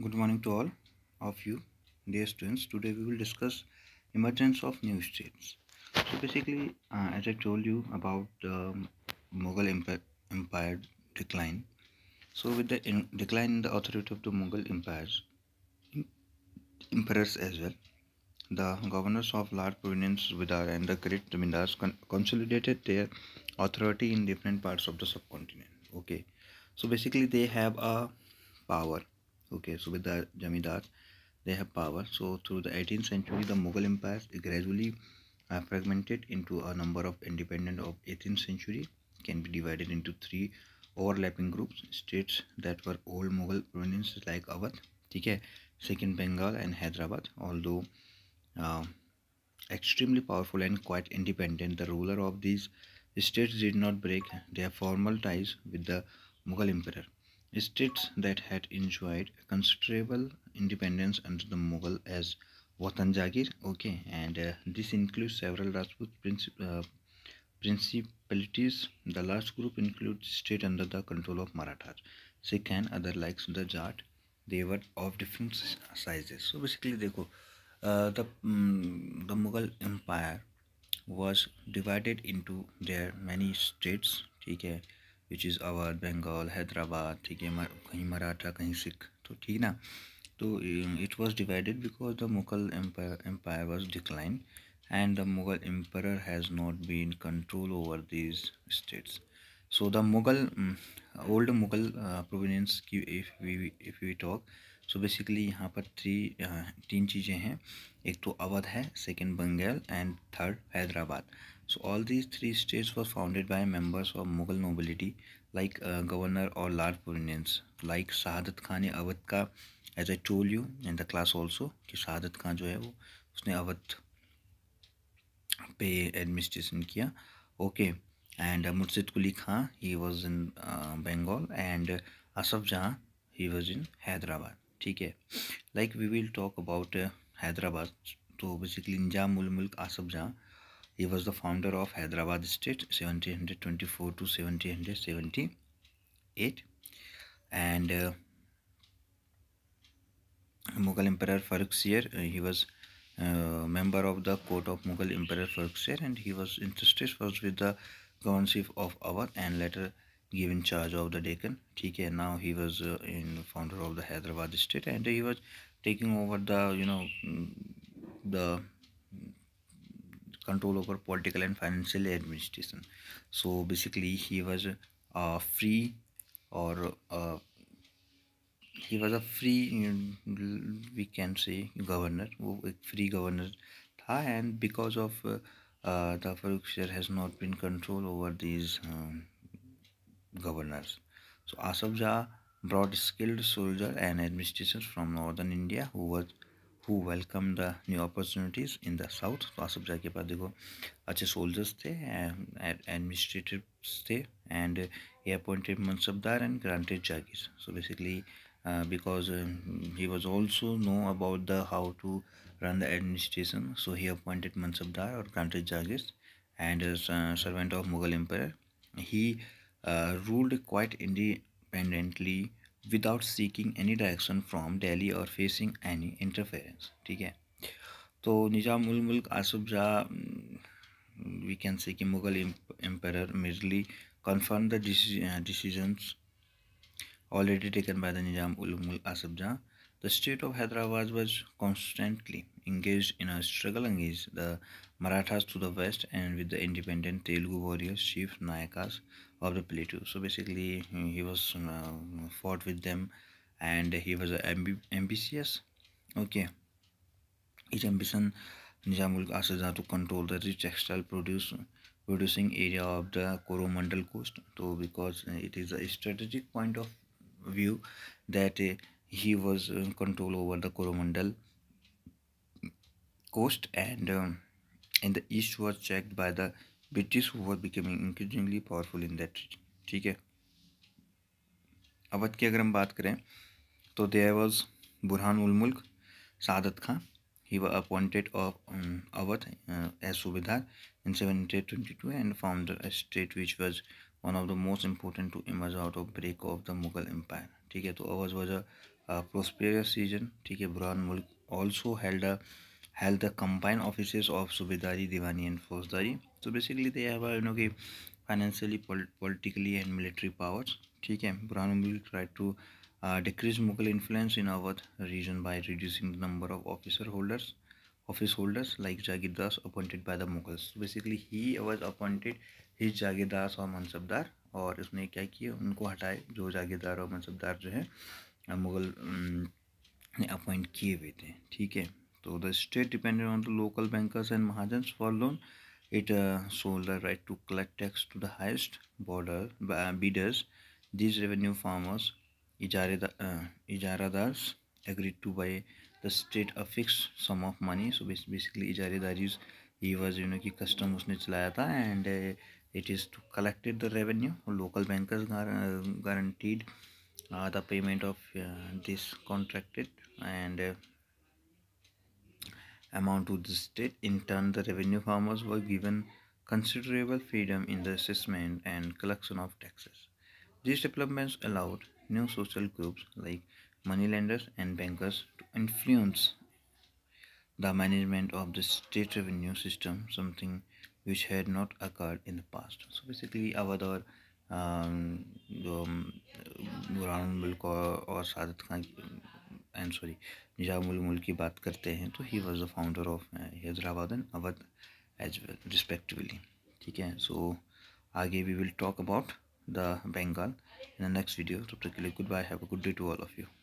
good morning to all of you dear students today we will discuss emergence of new states so basically uh, as i told you about the mughal empire, empire decline so with the in decline in the authority of the mughal empires emperors as well the governors of large provinces Vidar and the great zamindars con consolidated their authority in different parts of the subcontinent okay so basically they have a power okay so the Jamidar they have power so through the 18th century the Mughal empire gradually uh, fragmented into a number of independent of 18th century can be divided into three overlapping groups states that were old Mughal provinces like Awadh okay, second Bengal and Hyderabad although uh, extremely powerful and quite independent the ruler of these states did not break their formal ties with the Mughal emperor States that had enjoyed considerable independence under the Mughal as Watan Jagir, okay, and uh, this includes several Rajput uh, principalities. The last group includes state under the control of Marathas, Sikh and other likes the Jat. They were of different sizes. So basically, देखो, uh, the um, the Mughal Empire was divided into their many states. ठीक है which is Awadh Bengal Hyderabad ठीक है कहीं मराठा कहीं सिख तो ठीक ना तो it was divided because the Mughal empire was decline and the Mughal emperor has not been control over these states so the Mughal old Mughal provinces की if we if we talk so basically यहाँ पर थ्री uh, तीन चीज़ें हैं एक तो अवध है second Bengal and third Hyderabad so all these three states were founded by members of Mughal nobility like governor और or provinces like Shahadat Khan ने अवध का as I told you in the class also कि शहादत खां जो है वो उसने अवध पे एडमिनिस्ट्रेशन किया okay and Murshid Quli Khan he was in Bengal and Asaf Jah he was in Hyderabad ठीक है like we will talk about Hyderabad तो बेसिकली निजामुल मुल्क आसफ जहाँ He was the founder of Hyderabad state 1724 to 1778 and uh, Mughal Emperor Farrukhsir, uh, he was uh, member of the court of Mughal Emperor Farrukhsir and he was interested first with the governorship of Awadh and later given charge of the Deccan. TK now he was uh, in founder of the Hyderabad state and he was taking over the you know mm, the control over political and financial administration so basically he was a free or he was a free we can say governor free governor tha and because of uh, uh, the Farooqshire has not been control over these um, governors so Asabja brought skilled soldiers and administrators from northern India who was who welcome the new opportunities in the south तो आप सब जाके पास देखो अच्छे soldiers थे administrative थे and ये appointed mansabdar and granted jagir so basically because he was also know about the how to run the administration so he appointed mansabdar और granted jagir and servant of Mughal empire he ruled quite independently without seeking any direction from Delhi और facing any interference ठीक है तो निजाम उल मुल्क आसफ जहा we can see कि Mughal emperor merely confirm the decisions already taken by the Nizam ul Mulk Asaf Jah the state of Hyderabad was constantly engage in struggle अंगेज the Marathas to the west and with the independent Telugu warriors chief Nayakas of the plateau so basically he was uh, fought with them and he was amb ambitious okay his ambition Nizamul Asaza to control the rich textile produce producing area of the Coromandel coast so because it is a strategic point of view that uh, he was in control over the Coromandel coast and um, and the east was checked by the British who becoming increasingly powerful in that region ठीक है अवध की अगर हम बात करें तो there was Burhan ul Mulk Saadat Khan he appointed of Awadh as subedar in seven twenty two and founder state which was one of the most important to emerge out of break of the Mughal empire ठीक है तो Awadh was a prosperous region ठीक है Burhan Mulk also held a held the combined offices of Subedari, Diwani and Fauzdari. So basically they have you know कि financially, polit politically and military powers. ठीक है Burhan will try to uh, decrease Mughal influence in Awadh region by reducing the number of officer holders, office holders like Jagidas appointed by the Mughals. So basically he was appointed his Jagidas और मनसबदार और उसने क्या किया उनको हटाए जो जागीरदार और मनसबदार जो है मुग़ल ने अपॉइंट किए हुए थे ठीक है So the state depended on the local bankers and Mahajans for loan. It uh, sold the right to collect tax to the highest border uh, bidders. These revenue farmers, ijarada, uh, ijaradars, agreed to buy the state a fixed sum of money. So basically, ijaradar is he was you know कि custom उसने चलाया था and uh, it is to collected the revenue. Local bankers guaranteed uh, the payment of uh, this contracted and uh, amount to the state. In turn, the revenue farmers were given considerable freedom in the assessment and collection of taxes. These developments allowed new social groups like moneylenders and bankers to influence the management of the state revenue system, something which had not occurred in the past. So basically, our um, um, round bill को और सादत निज़ामुल मुल्क की बात करते हैं तो he was the founder of Hyderabad and Awadh as well respectively ठीक है सो आगे we will talk about the Bengal in the next video तब तक के लिए goodbye have a good day to all of you